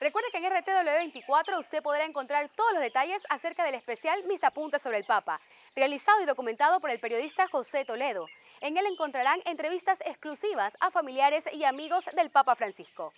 Recuerde que en RTW24 usted podrá encontrar todos los detalles acerca del especial Mis apuntes sobre el Papa, realizado y documentado por el periodista José Toledo. En él encontrarán entrevistas exclusivas a familiares y amigos del Papa Francisco.